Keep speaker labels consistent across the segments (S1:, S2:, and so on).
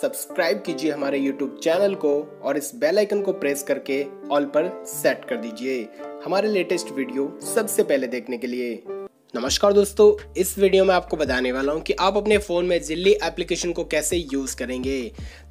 S1: subscribe कीजिए हमारे YouTube channel को और इस बेल आइकन को प्रेस करके ऑल पर सेट कर दीजिए हमारे लेटेस्ट वीडियो सबसे पहले देखने के लिए नमस्कार दोस्तों इस वीडियो में आपको बताने वाला हूँ कि आप अपने फ़ोन में जिली एप्लीकेशन को कैसे यूज़ करेंगे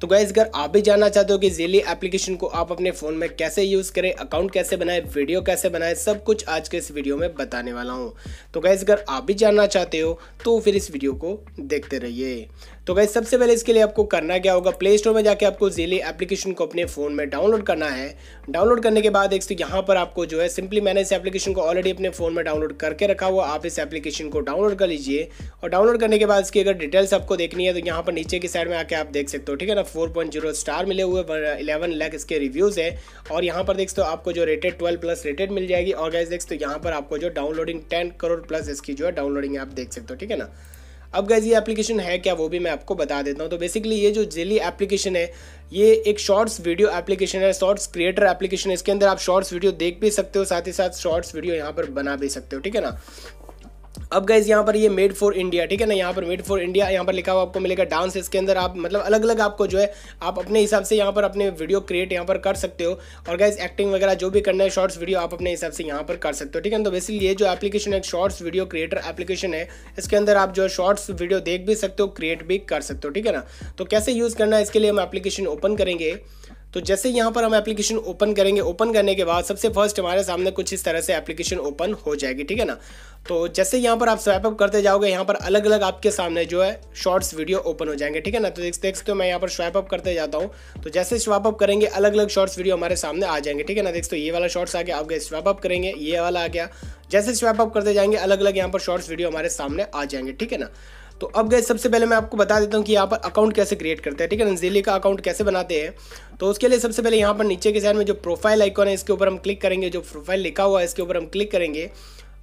S1: तो गैस अगर आप भी जानना चाहते हो कि जिली एप्लीकेशन को आप अपने फ़ोन में कैसे यूज़ करें अकाउंट कैसे बनाए वीडियो कैसे बनाए सब कुछ आज के इस वीडियो में बताने वाला हूँ तो गैस अगर आप भी जानना चाहते हो तो फिर इस वीडियो को देखते रहिए तो गैस सबसे पहले इसके लिए आपको करना क्या होगा प्ले स्टोर में जाके आपको जिली एप्लीकेशन को अपने फ़ोन में डाउनलोड करना है डाउनलोड करने के बाद एक तो यहाँ पर आपको जो है सिंपली मैंने इस एप्लीकेशन को ऑलरेडी अपने फ़ोन में डाउनलोड करके रखा हुआ आप इस इस एप्लीकेशन को डाउनलोड कर लीजिए और डाउनलोड करने के बाद इसकी अगर डिटेल्स आपको देखनी है तो यहाँ पर नीचे की साइड में आके आप देख सकते हो ठीक है ना फोर पॉइंट जीरो स्टार मिले हुए इलेवन लाख इसके रिव्यूज़ है और यहाँ पर देख सकते हो आपको जो रेटेड ट्वेल्व प्लस रेटेड मिल जाएगी और गैस देख सकते हो यहाँ पर आपको जो डाउनलोडिंग टेन करोड़ प्लस इसकी जो है डाउनलोडिंग आप देख सकते हो ठीक है ना अब गैस ये एप्लीकेशन है क्या वो भी मैं आपको बता देता हूँ तो बेसिकली ये जो जेली एप्लीकेशन है ये एक शॉर्ट्स वीडियो एप्लीकेशन है शॉर्ट्स क्रिएटर एप्लीकेशन है इसके अंदर आप शॉर्ट्स वीडियो देख भी सकते हो साथ ही साथ शॉर्ट्स वीडियो यहाँ पर बना भी सकते हो ठीक है ना अब गाइज यहाँ पर ये मेड फॉर इंडिया ठीक है ना यहाँ पर मेड फॉर इंडिया यहाँ पर लिखा हुआ आपको मिलेगा डांस इसके अंदर आप मतलब अलग अलग आपको जो है आप अपने हिसाब से यहाँ पर अपने वीडियो क्रिएट यहाँ पर कर सकते हो और गाइज एक्टिंग वगैरह जो भी करना है शॉर्ट्स वीडियो आप अपने हिसाब से यहाँ पर कर सकते हो ठीक है तो बेसिकली ये जो एप्लीकेशन है शॉर्ट्स वीडियो क्रिएटर एप्लीकेशन है इसके अंदर आप जो है शॉर्ट्स वीडियो देख भी सकते हो क्रिएट भी कर सकते हो ठीक है ना तो कैसे यूज़ करना है इसके लिए हम एप्लीकेशन ओपन करेंगे तो जैसे यहाँ पर हम एप्लीकेशन ओपन करेंगे ओपन करने के बाद सबसे फर्स्ट हमारे सामने कुछ इस तरह से एप्लीकेशन ओपन हो जाएगी ठीक है ना तो जैसे यहाँ पर आप स्वैप अप करते जाओगे यहाँ पर अलग अलग आपके सामने जो है शॉर्ट्स वीडियो ओपन हो जाएंगे ठीक है ना तो देख देखते हो मैं यहाँ पर स्वैप अप करते जाता हूँ तो जैसे स्वैप अप करेंगे अलग अलग शॉर्ट्स वीडियो हमारे सामने आ जाएंगे ठीक है ना देखते हो ये वाला शॉर्ट्स आ गया आप गए स्वैप अप करेंगे ये वाला आ गया जैसे स्वैप अप करते जाएंगे अलग अलग यहाँ पर शॉर्ट्स वीडियो हमारे सामने आ जाएंगे ठीक है ना तो अब गए सबसे पहले मैं आपको बता देता हूँ कि यहाँ पर अकाउंट कैसे क्रिएट करते हैं ठीक है ना का अकाउंट कैसे बनाते हैं तो उसके लिए सबसे पहले यहाँ पर नीचे के साइड में जो प्रोफाइल आइकॉन है इसके ऊपर हम क्लिक करेंगे जो प्रोफाइल लिखा हुआ है इसके ऊपर हम क्लिक करेंगे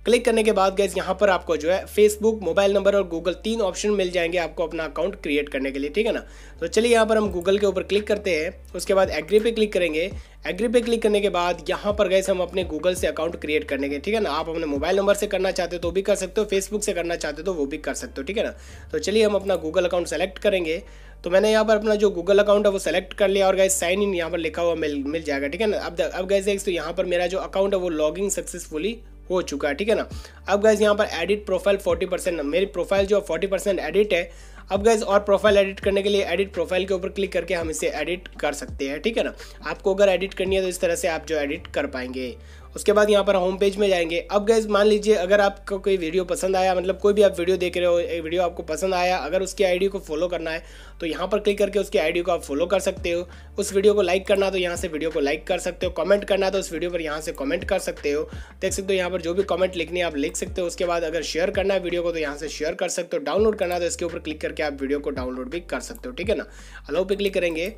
S1: क्लिक करने के बाद गैस यहाँ पर आपको जो है फेसबुक मोबाइल नंबर और गूगल तीन ऑप्शन मिल जाएंगे आपको अपना अकाउंट क्रिएट करने के लिए ठीक है ना तो चलिए यहाँ पर हम गूगल के ऊपर क्लिक करते हैं उसके बाद एग्री पे क्लिक करेंगे एग्री पे क्लिक करने के बाद यहाँ पर गए हम अपने गूगल से अकाउंट क्रिएट करने के ठीक है ना आप अपने मोबाइल नंबर से करना चाहते हो तो भी कर सकते हो फेसबुक से करना चाहते हो तो वो भी कर सकते हो ठीक है ना तो चलिए हम अपना गूगल अकाउंट सेलेक्ट करेंगे तो मैंने यहाँ पर अपना जो गूगल अकाउंट है वो सेलेक्ट कर लिया और गैस साइन इन यहाँ पर लिखा हुआ मिल मिल जाएगा ठीक है ना अब अब गैस तो यहाँ पर मेरा जो अकाउंट है वो लॉगिंग सक्सेसफुली हो चुका है ठीक है ना अब गैस यहाँ पर एडिट प्रोफाइल 40 परसेंट मेरी प्रोफाइल जो 40 परसेंट एडिट है अब गैस और प्रोफाइल एडिट करने के लिए एडिट प्रोफाइल के ऊपर क्लिक करके हम इसे एडिट कर सकते हैं ठीक है ना आपको अगर एडिट करनी है तो इस तरह से आप जो एडिट कर पाएंगे उसके बाद यहाँ पर होम पेज में जाएंगे अब गैस मान लीजिए अगर आपको कोई वीडियो पसंद आया मतलब कोई भी आप वीडियो देख रहे हो एक वीडियो आपको पसंद आया अगर उसकी आईडी को फॉलो करना है तो यहाँ पर क्लिक करके उसकी आईडी को आप फॉलो कर सकते हो उस वीडियो को लाइक करना तो यहाँ से वीडियो को लाइक कर सकते हो कमेंट करना तो उस वीडियो पर यहाँ से कमेंट कर सकते हो देख सकते हो यहाँ पर जो भी कमेंट लिखनी है आप लिख सकते हो उसके बाद अगर शेयर करना है वीडियो को तो यहाँ से शेयर कर सकते हो डाउनलोड करना तो इसके ऊपर क्लिक करके आप वीडियो को डाउनलोड भी कर सकते हो ठीक है ना अलाउ पे क्लिक करेंगे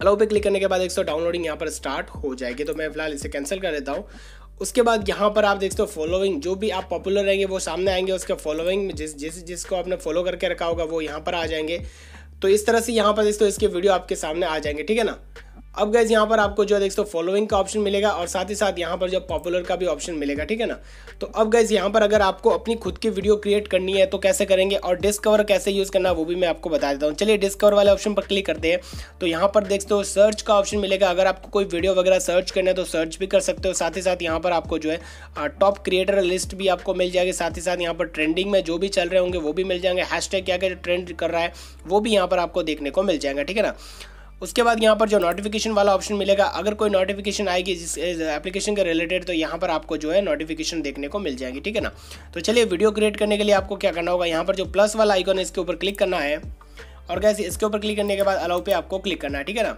S1: अलाउ पे क्लिक करने के बाद एक सौ डाउनलोडिंग यहाँ पर स्टार्ट हो जाएगी तो मैं फिलहाल इसे कैंसिल कर देता हूँ उसके बाद यहाँ पर आप देखते हो फॉलोइंग जो भी आप पॉपुलर रहेंगे वो सामने आएंगे उसके फॉलोइंग जिस जिस जिसको आपने फॉलो करके रखा होगा वो यहाँ पर आ जाएंगे तो इस तरह से यहाँ पर देखते हो इसके वीडियो आपके सामने आ जाएंगे ठीक है ना अब गैस यहाँ पर आपको जो है देख हो फॉलोइंग का ऑप्शन मिलेगा और साथ ही साथ यहाँ पर जो पॉपुलर का भी ऑप्शन मिलेगा ठीक है ना तो अब गैस यहाँ पर अगर आपको अपनी खुद की वीडियो क्रिएट करनी है तो कैसे करेंगे और डिस्कवर कैसे यूज़ करना वो भी मैं आपको बता देता हूँ चलिए डिस्कवर वाले ऑप्शन पर क्लिक करते हैं तो यहाँ पर सकते हो सर्च का ऑप्शन मिलेगा अगर आपको कोई वीडियो वगैरह सर्च करना है तो सर्च भी कर सकते हो साथ ही साथ यहाँ पर आपको जो है टॉप क्रिएटर लिस्ट भी आपको मिल जाएगी साथ ही साथ यहाँ पर ट्रेंडिंग में जो भी चल रहे होंगे वो भी मिल जाएंगे हैश क्या क्या ट्रेंड कर रहा है वो भी यहाँ पर आपको देखने को मिल जाएगा ठीक है ना उसके बाद यहाँ पर जो नोटिफिकेशन वाला ऑप्शन मिलेगा अगर कोई नोटिफिकेशन आएगी जिस एप्लीकेशन के रिलेटेड तो यहाँ पर आपको जो है नोटिफिकेशन देखने को मिल जाएगी ठीक है ना तो चलिए वीडियो क्रिएट करने के लिए आपको क्या करना होगा यहाँ पर जो प्लस वाला आइकन है इसके ऊपर क्लिक करना है और कैसे इसके ऊपर क्लिक करने के बाद अलाउ पे आपको क्लिक करना है ठीक है ना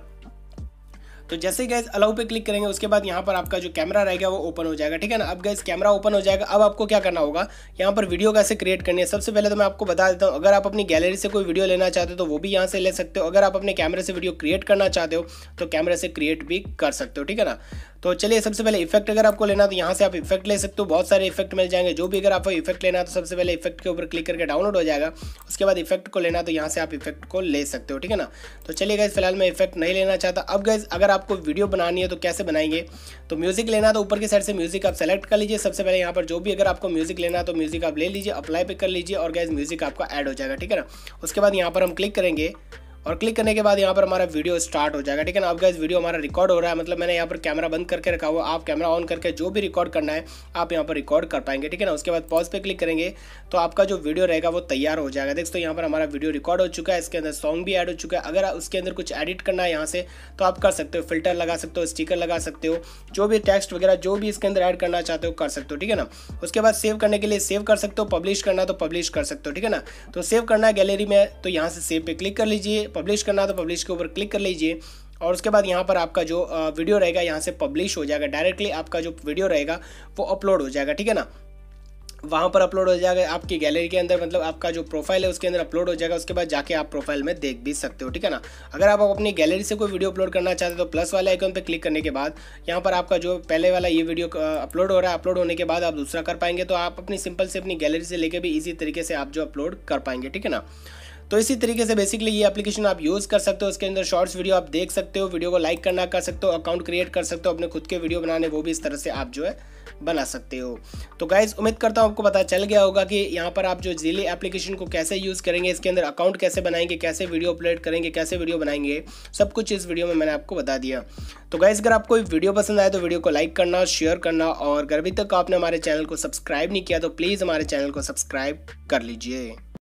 S1: तो जैसे ही गैस अलाउ पे क्लिक करेंगे उसके बाद यहाँ पर आपका जो कैमरा रहेगा वो ओपन हो जाएगा ठीक है ना अब गैस कैमरा ओपन हो जाएगा अब आपको क्या करना होगा यहाँ पर वीडियो कैसे क्रिएट करनी है सबसे पहले तो मैं आपको बता देता हूँ अगर आप अपनी गैलरी से कोई वीडियो लेना चाहते हो तो वो भी यहाँ से ले सकते हो अगर आप अपने कैमरे से वीडियो क्रिएट करना चाहते हो तो कैमरे से क्रिएट भी कर सकते हो ठीक है ना तो चलिए सबसे पहले इफेक्ट अगर आपको लेना तो यहाँ से आप इफेक्ट ले सकते हो बहुत सारे इफेक्ट मिल जाएंगे जो भी अगर आपको इफेक्ट लेना तो सबसे पहले इफेक्ट के ऊपर क्लिक करके डाउनलोड हो जाएगा उसके बाद इफेक्ट को लेना तो यहाँ से आप इफेक्ट को ले सकते हो ठीक है ना तो चलिए गैस फिलहाल मैं इफेक्ट नहीं लेना चाहता अब गैस अगर आप आपको वीडियो बनानी है तो कैसे बनाएंगे तो म्यूज़िक लेना तो ऊपर की साइड से म्यूज़िक आप सेलेक्ट कर लीजिए सबसे पहले यहाँ पर जो भी अगर आपको म्यूज़िक लेना है तो म्यूज़िक आप ले लीजिए अप्लाई पे कर लीजिए और गैस म्यूज़िक आपका ऐड हो जाएगा ठीक है ना उसके बाद यहाँ पर हम क्लिक करेंगे और क्लिक करने के बाद यहाँ पर हमारा वीडियो स्टार्ट हो जाएगा ठीक है ना आपका इस वीडियो हमारा रिकॉर्ड हो रहा है मतलब मैंने यहाँ पर कैमरा बंद करके रखा हुआ आप कैमरा ऑन करके जो भी रिकॉर्ड करना है आप यहाँ पर रिकॉर्ड कर पाएंगे ठीक है ना उसके बाद पॉज पे क्लिक करेंगे तो आपका जो वीडियो रहेगा वो तैयार हो जाएगा देखो तो यहाँ पर हमारा वीडियो रिकॉर्ड हो चुका है इसके अंदर सॉन्ग भी ऐड हो चुका है अगर उसके अंदर कुछ एडिट करना है यहाँ से तो आप कर सकते हो फिल्टर लगा सकते हो स्टीकर लगा सकते हो जो भी टेक्स्ट वगैरह जो भी इसके अंदर ऐड करना चाहते हो कर सकते हो ठीक है ना उसके बाद सेव करने के लिए सेव कर सकते हो पब्लिश करना तो पब्लिश कर सकते हो ठीक है ना तो सेव करना है गैलरी में तो यहाँ से सेव पे क्लिक कर लीजिए पब्लिश करना तो पब्लिश के ऊपर क्लिक कर लीजिए और उसके बाद यहाँ पर आपका जो वीडियो रहेगा यहाँ से पब्लिश हो जाएगा डायरेक्टली आपका जो वीडियो रहेगा वो अपलोड हो जाएगा ठीक है ना वहाँ पर अपलोड हो जाएगा आपकी गैलरी के अंदर मतलब आपका जो प्रोफाइल है उसके अंदर अपलोड हो जाएगा उसके बाद जाके आप प्रोफाइल में देख भी सकते हो ठीक है ना अगर आप अपनी गैलरी से कोई वीडियो अपलोड करना चाहते हो तो प्लस वाले आइकन पर क्लिक करने के बाद यहाँ पर आपका जो पहले वाला ये वीडियो अपलोड हो रहा है अपलोड होने के बाद आप दूसरा कर पाएंगे तो आप अपनी सिंपल से अपनी गैलरी से लेकर भी इसी तरीके से आप जो अपलोड कर पाएंगे ठीक है ना तो इसी तरीके से बेसिकली ये एप्लीकेशन आप यूज़ कर सकते हो इसके अंदर शॉर्ट्स वीडियो आप देख सकते हो वीडियो को लाइक करना कर सकते हो अकाउंट क्रिएट कर सकते हो अपने खुद के वीडियो बनाने वो भी इस तरह से आप जो है बना सकते हो तो गाइज उम्मीद करता हूँ आपको पता चल गया होगा कि यहाँ पर आप जो जिले एप्लीकेशन को कैसे यूज़ करेंगे इसके अंदर अकाउंट कैसे बनाएंगे कैसे वीडियो अपलोड करेंगे कैसे वीडियो बनाएंगे सब कुछ इस वीडियो में मैंने आपको बता दिया तो गाइज अगर आपको वीडियो पसंद आए तो वीडियो को लाइक करना शेयर करना और अगर अभी तक आपने हमारे चैनल को सब्सक्राइब नहीं किया तो प्लीज़ हमारे चैनल को सब्सक्राइब कर लीजिए